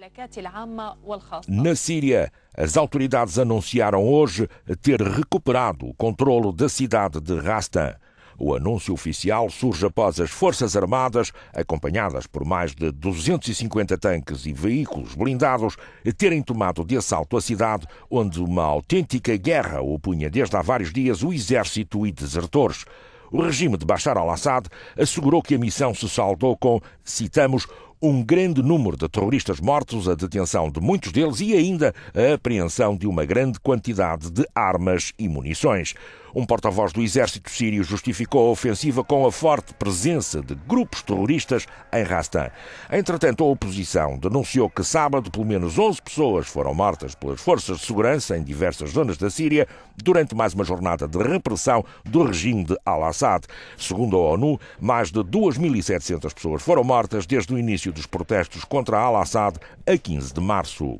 É Na Síria, as autoridades anunciaram hoje ter recuperado o controlo da cidade de Rastan. O anúncio oficial surge após as Forças Armadas, acompanhadas por mais de 250 tanques e veículos blindados, terem tomado de assalto a cidade, onde uma autêntica guerra opunha desde há vários dias o exército e desertores. O regime de Bashar al-Assad assegurou que a missão se saldou com, citamos, um grande número de terroristas mortos, a detenção de muitos deles e ainda a apreensão de uma grande quantidade de armas e munições. Um porta-voz do exército sírio justificou a ofensiva com a forte presença de grupos terroristas em Rastan. Entretanto, a oposição denunciou que sábado pelo menos 11 pessoas foram mortas pelas forças de segurança em diversas zonas da Síria durante mais uma jornada de repressão do regime de Al-Assad. Segundo a ONU, mais de 2.700 pessoas foram mortas desde o início início dos protestos contra Al-Assad a 15 de março.